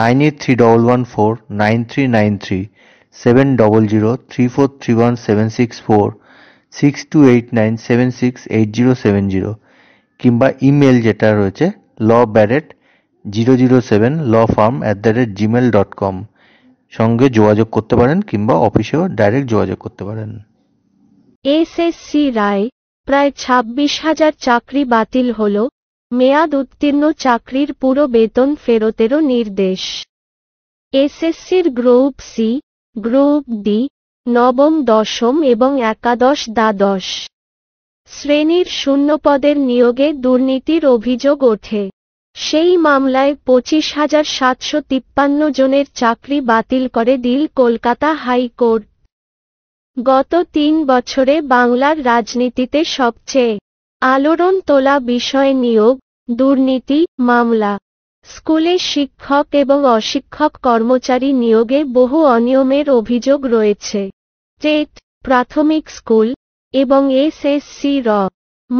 nine eight three double one four nine three nine three seven double zero three four three one seven six four six two eight nine seven six eight zero seven zero কিংবা email যেটা রয়েছে law Barrett zero zero seven law firm at the rate Gmail dot com সঙ্গে যোগাযোগ করতে পারেন কিংবা অফিসেও direct যোগাযোগ করতে পারেন এস এস সি রায় প্রায় ছাব্বিশ হাজার চাকরি বাতিল হলো মেয়াদ উত্তীর্ণ চাকরির পুরো বেতন ফেরতেরও নির্দেশ এসএসসির গ্রুপ সি গ্রুপ ডি নবম দশম এবং একাদশ দ্বাদশ শ্রেণীর শূন্যপদের নিয়োগে দুর্নীতির অভিযোগ ওঠে সেই মামলায় পঁচিশ হাজার সাতশো তিপ্পান্ন জনের চাকরি বাতিল করে দিল কলকাতা হাইকোর্ট গত তিন বছরে বাংলার রাজনীতিতে সবচেয়ে আলোড়ন তোলা বিষয় নিয়োগ দুর্নীতি মামলা স্কুলে শিক্ষক এবং অশিক্ষক কর্মচারী নিয়োগে বহু অনিয়মের অভিযোগ রয়েছে টেট প্রাথমিক স্কুল এবং এসএসসি র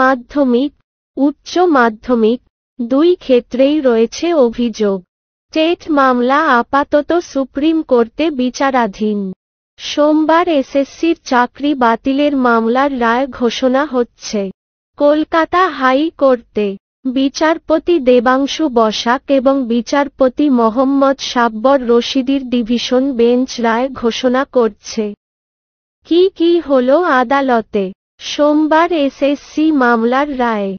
মাধ্যমিক উচ্চ মাধ্যমিক দুই ক্ষেত্রেই রয়েছে অভিযোগ টেট মামলা আপাতত সুপ্রিম কোর্টে বিচারাধীন সোমবার এসএসসির চাকরি বাতিলের মামলার রায় ঘোষণা হচ্ছে কলকাতা হাই কোর্টে বিচারপতি দেবাংশু বসাক এবং বিচারপতি মোহাম্মদ সাব্বর রশিদির ডিভিশন বেঞ্চ রায় ঘোষণা করছে কি কি হল আদালতে সোমবার এসএসসি মামলার রায়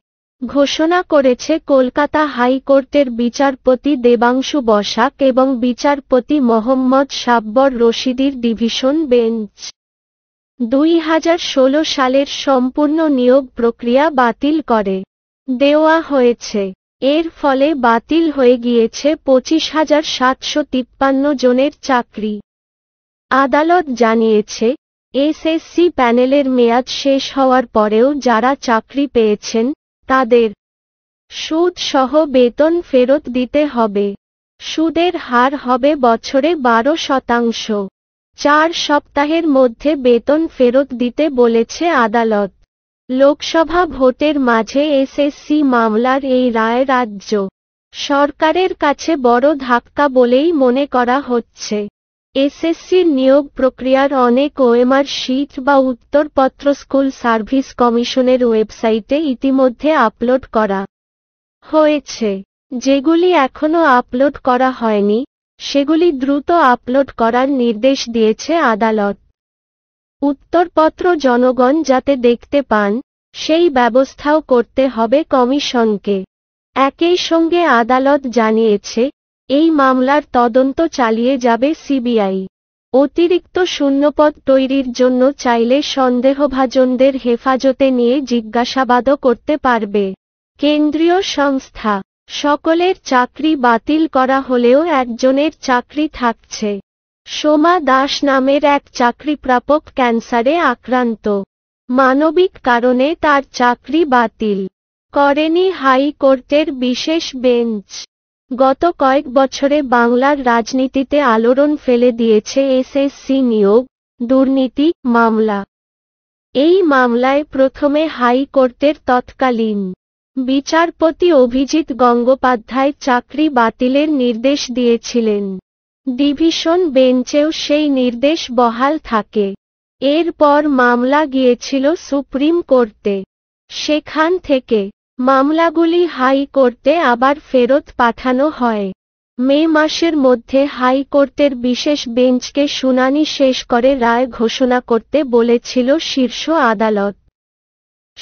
ঘোষণা করেছে কলকাতা হাইকোর্টের বিচারপতি দেবাংশু বসাক এবং বিচারপতি মোহাম্মদ সাব্বর রশিদির ডিভিশন বেঞ্চ দুই সালের সম্পূর্ণ নিয়োগ প্রক্রিয়া বাতিল করে দেওয়া হয়েছে এর ফলে বাতিল হয়ে গিয়েছে পঁচিশ হাজার সাতশো তিপ্পান্ন জনের চাকরি আদালত জানিয়েছে এসএসসি প্যানেলের মেয়াদ শেষ হওয়ার পরেও যারা চাকরি পেয়েছেন তাদের সুদসহ বেতন ফেরত দিতে হবে সুদের হার হবে বছরে বারো শতাংশ চার সপ্তাহের মধ্যে বেতন ফেরত দিতে বলেছে আদালত লোকসভা ভোটের মাঝে এসএসসি মামলার এই রায় রাজ্য সরকারের কাছে বড় ধাক্কা বলেই মনে করা হচ্ছে এসএসসির নিয়োগ প্রক্রিয়ার অনেক ওএমআর শীত বা উত্তরপত্র স্কুল সার্ভিস কমিশনের ওয়েবসাইটে ইতিমধ্যে আপলোড করা হয়েছে যেগুলি এখনও আপলোড করা হয়নি সেগুলি দ্রুত আপলোড করার নির্দেশ দিয়েছে আদালত উত্তরপত্র জনগণ যাতে দেখতে পান সেই ব্যবস্থাও করতে হবে কমিশনকে একই সঙ্গে আদালত জানিয়েছে এই মামলার তদন্ত চালিয়ে যাবে সিবিআই অতিরিক্ত শূন্যপদ তৈরির জন্য চাইলে সন্দেহভাজনদের হেফাজতে নিয়ে জিজ্ঞাসাবাদও করতে পারবে কেন্দ্রীয় সংস্থা সকলের চাকরি বাতিল করা হলেও একজনের চাকরি থাকছে সোমা দাস নামের এক চাকরিপ্রাপক ক্যান্সারে আক্রান্ত মানবিক কারণে তার চাকরি বাতিল করেনি হাইকোর্টের বিশেষ বেঞ্চ গত কয়েক বছরে বাংলার রাজনীতিতে আলোড়ন ফেলে দিয়েছে এসএসসি নিয়োগ দুর্নীতি মামলা এই মামলায় প্রথমে হাইকোর্টের তৎকালীন বিচারপতি অভিজিৎ গঙ্গোপাধ্যায় চাকরি বাতিলের নির্দেশ দিয়েছিলেন ডিভিশন বেঞ্চেও সেই নির্দেশ বহাল থাকে এরপর মামলা গিয়েছিল সুপ্রিম কোর্টে সেখান থেকে মামলাগুলি হাইকোর্টে আবার ফেরত পাঠানো হয় মে মাসের মধ্যে হাইকোর্টের বিশেষ বেঞ্চকে শুনানি শেষ করে রায় ঘোষণা করতে বলেছিল শীর্ষ আদালত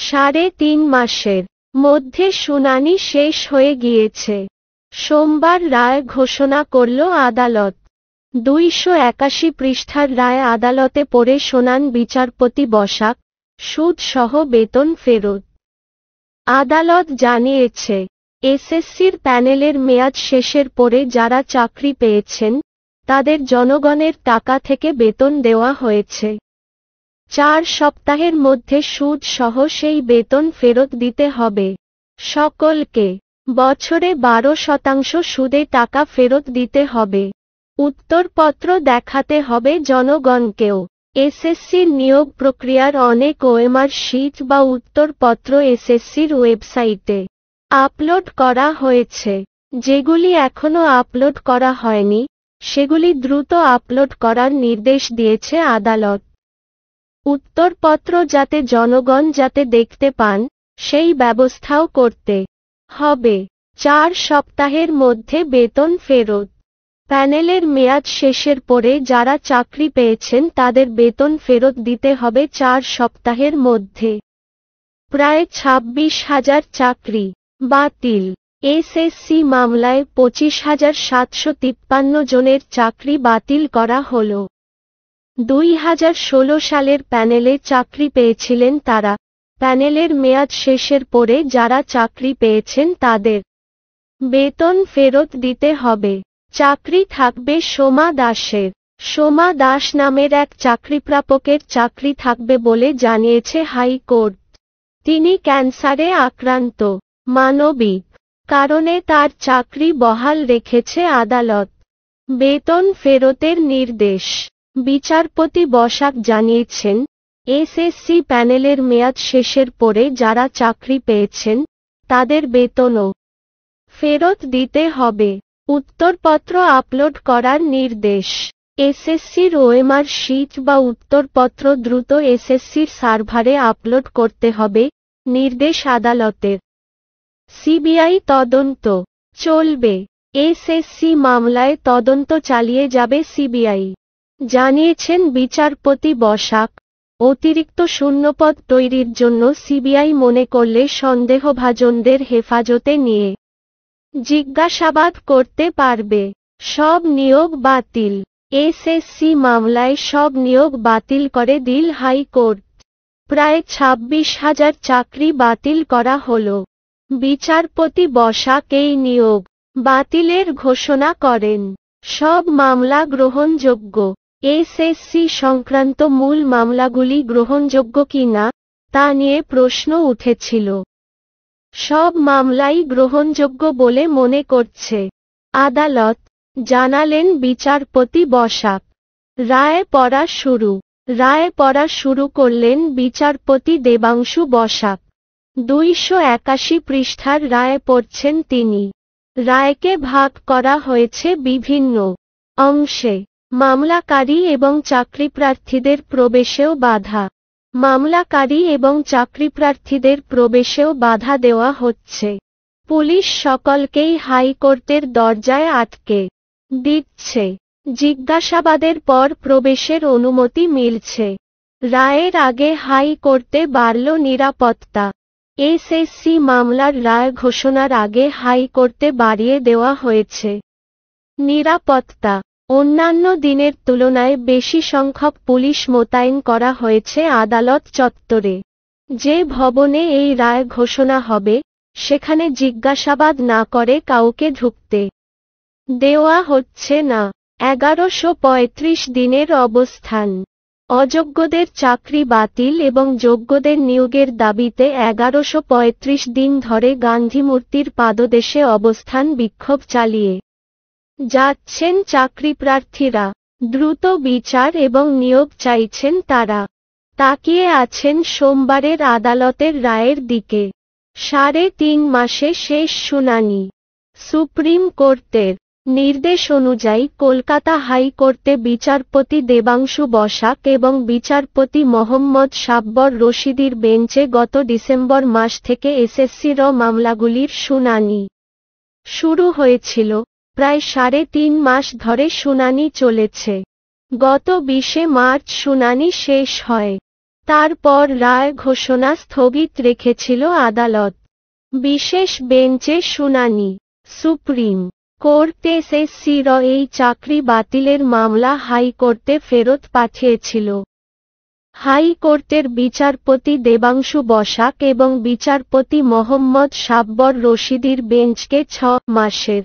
সাড়ে তিন মাসের মধ্যে শুনানি শেষ হয়ে গিয়েছে সোমবার রায় ঘোষণা করল আদালত দুইশো একাশি পৃষ্ঠার রায় আদালতে পড়ে শোনান বিচারপতি বসাক সুদসহ বেতন ফেরত আদালত জানিয়েছে এসএসসির প্যানেলের মেয়াদ শেষের পরে যারা চাকরি পেয়েছেন তাদের জনগণের টাকা থেকে বেতন দেওয়া হয়েছে চার সপ্তাহের মধ্যে সুদ সহ সেই বেতন ফেরত দিতে হবে সকলকে বছরে বারো শতাংশ সুদে টাকা ফেরত দিতে হবে উত্তরপত্র দেখাতে হবে জনগণকেও এসএসসির নিয়োগ প্রক্রিয়ার অনেক ওএমআর শীত বা উত্তরপত্র এসএসসির ওয়েবসাইটে আপলোড করা হয়েছে যেগুলি এখনও আপলোড করা হয়নি সেগুলি দ্রুত আপলোড করার নির্দেশ দিয়েছে আদালত উত্তরপত্র যাতে জনগণ যাতে দেখতে পান সেই ব্যবস্থাও করতে হবে চার সপ্তাহের মধ্যে বেতন ফেরত প্যানেলের মেয়াদ শেষের পরে যারা চাকরি পেয়েছেন তাদের বেতন ফেরত দিতে হবে চার সপ্তাহের মধ্যে প্রায় ছাব্বিশ হাজার চাকরি বাতিল এসএসসি মামলায় পঁচিশ হাজার সাতশো তিপ্পান্ন জনের চাকরি বাতিল করা হল দুই হাজার ষোলো সালের প্যানেলে চাকরি পেয়েছিলেন তারা প্যানেলের মেয়াদ শেষের পরে যারা চাকরি পেয়েছেন তাদের বেতন ফেরত দিতে হবে চাকরি থাকবে সোমা দাসের সোমা দাস নামের এক চাকরিপ্রাপকের চাকরি থাকবে বলে জানিয়েছে হাইকোর্ট তিনি ক্যান্সারে আক্রান্ত মানবিক কারণে তার চাকরি বহাল রেখেছে আদালত বেতন ফেরতের নির্দেশ বিচারপতি বসাক জানিয়েছেন এসএসসি প্যানেলের মেয়াদ শেষের পরে যারা চাকরি পেয়েছেন তাদের বেতনও ফেরত দিতে হবে উত্তরপত্র আপলোড করার নির্দেশ এসএসসির ওএমআর শীত বা উত্তরপত্র দ্রুত এসএসসির সার্ভারে আপলোড করতে হবে নির্দেশ আদালতের সিবিআই তদন্ত চলবে এসএসসি মামলায় তদন্ত চালিয়ে যাবে সিবিআই জানিয়েছেন বিচারপতি বসাক অতিরিক্ত শূন্যপদ তৈরির জন্য সিবিআই মনে করলে সন্দেহভাজনদের হেফাজতে নিয়ে জিজ্ঞাসাবাদ করতে পারবে সব নিয়োগ বাতিল এসএসসি মামলায় সব নিয়োগ বাতিল করে দিল হাইকোর্ট প্রায় ছাব্বিশ হাজার চাকরি বাতিল করা হল বিচারপতি বসাক এই নিয়োগ বাতিলের ঘোষণা করেন সব মামলা গ্রহণযোগ্য এসএসসি সংক্রান্ত মূল মামলাগুলি গ্রহণযোগ্য কি না তা নিয়ে প্রশ্ন উঠেছিল সব মামলাই গ্রহণযোগ্য বলে মনে করছে আদালত জানালেন বিচারপতি বসাক রায় পড়া শুরু রায় পড়া শুরু করলেন বিচারপতি দেবাংশু বসাক দুইশো একাশি পৃষ্ঠার রায় পড়ছেন তিনি রায়কে ভাগ করা হয়েছে বিভিন্ন অংশে মামলাকারী এবং চাকরিপ্রার্থীদের প্রবেশেও বাধা মামলাকারী এবং চাকরিপ্রার্থীদের প্রবেশেও বাধা দেওয়া হচ্ছে পুলিশ সকলকেই হাইকোর্টের দরজায় আটকে দিচ্ছে জিজ্ঞাসাবাদের পর প্রবেশের অনুমতি মিলছে রায়ের আগে হাইকোর্টে বাড়ল নিরাপত্তা এসএসসি মামলার রায় ঘোষণার আগে হাইকোর্টে বাড়িয়ে দেওয়া হয়েছে নিরাপত্তা অন্যান্য দিনের তুলনায় বেশি সংখ্যক পুলিশ মোতায়েন করা হয়েছে আদালত চত্বরে যে ভবনে এই রায় ঘোষণা হবে সেখানে জিজ্ঞাসাবাদ না করে কাউকে ঢুকতে দেওয়া হচ্ছে না এগারোশো দিনের অবস্থান অযোগ্যদের চাকরি বাতিল এবং যোগ্যদের নিয়োগের দাবিতে এগারোশো দিন ধরে গান্ধীমূর্তির পাদদেশে অবস্থান বিক্ষোভ চালিয়ে যাচ্ছেন চাকরিপ্রার্থীরা দ্রুত বিচার এবং নিয়োগ চাইছেন তারা তাকিয়ে আছেন সোমবারের আদালতের রায়ের দিকে সাড়ে তিন মাসে শেষ শুনানি সুপ্রিম কোর্টের নির্দেশ অনুযায়ী কলকাতা হাইকোর্টে বিচারপতি দেবাংশু বসাক এবং বিচারপতি মোহাম্মদ সাব্বর রশিদির বেঞ্চে গত ডিসেম্বর মাস থেকে এসএসসি র মামলাগুলির শুনানি শুরু হয়েছিল প্রায় সাড়ে তিন মাস ধরে শুনানি চলেছে গত বিশে মার্চ শুনানি শেষ হয় তারপর রায় ঘোষণা স্থগিত রেখেছিল আদালত বিশেষ বেঞ্চে শুনানি সুপ্রিম কোর্টে এসএসসির এই চাকরি বাতিলের মামলা হাইকোর্টে ফেরত পাঠিয়েছিল হাইকোর্টের বিচারপতি দেবাংশু বসাক এবং বিচারপতি মোহাম্মদ সাব্বর রশিদির বেঞ্চকে ছ মাসের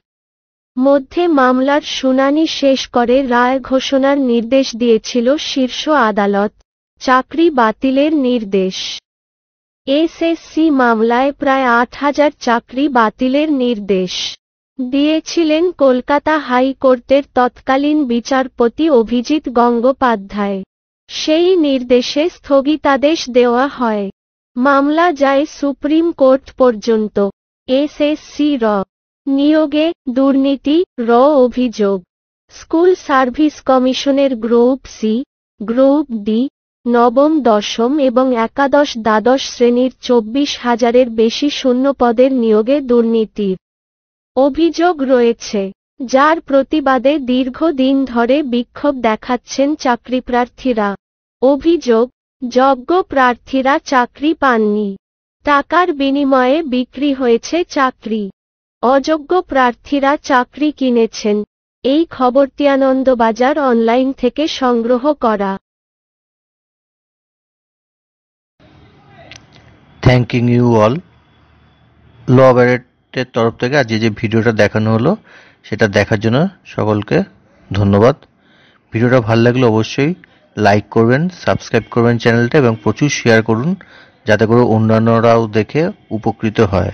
মধ্যে মামলার শুনানি শেষ করে রায় ঘোষণার নির্দেশ দিয়েছিল শীর্ষ আদালত চাকরি বাতিলের নির্দেশ এসএসসি মামলায় প্রায় আট হাজার চাকরি বাতিলের নির্দেশ দিয়েছিলেন কলকাতা হাইকোর্টের তৎকালীন বিচারপতি অভিজিৎ গঙ্গোপাধ্যায় সেই নির্দেশে স্থগিতাদেশ দেওয়া হয় মামলা যায় সুপ্রিম কোর্ট পর্যন্ত এসএসসি র নিয়োগে দুর্নীতি র অভিযোগ স্কুল সার্ভিস কমিশনের গ্রুপ সি গ্রুপ ডি নবম দশম এবং একাদশ দ্বাদশ শ্রেণীর চব্বিশ হাজারের বেশি শূন্য পদের নিয়োগে দুর্নীতির অভিযোগ রয়েছে যার প্রতিবাদে দীর্ঘদিন ধরে বিক্ষোভ দেখাচ্ছেন চাকরিপ্রার্থীরা অভিযোগ যজ্ঞ প্রার্থীরা চাকরি পাননি টাকার বিনিময়ে বিক্রি হয়েছে চাকরি অযোগ্য প্রার্থীরা চাকরি কিনেছেন এই খবরটি আনন্দবাজার অনলাইন থেকে সংগ্রহ করা থ্যাংকিং ইউ অল ল ব্যারেটের তরফ থেকে আজ যে ভিডিওটা দেখানো হলো সেটা দেখার জন্য সকলকে ধন্যবাদ ভিডিওটা ভালো লাগলে অবশ্যই লাইক করবেন সাবস্ক্রাইব করবেন চ্যানেলটা এবং প্রচুর শেয়ার করুন যাতে করে অন্যান্যরাও দেখে উপকৃত হয়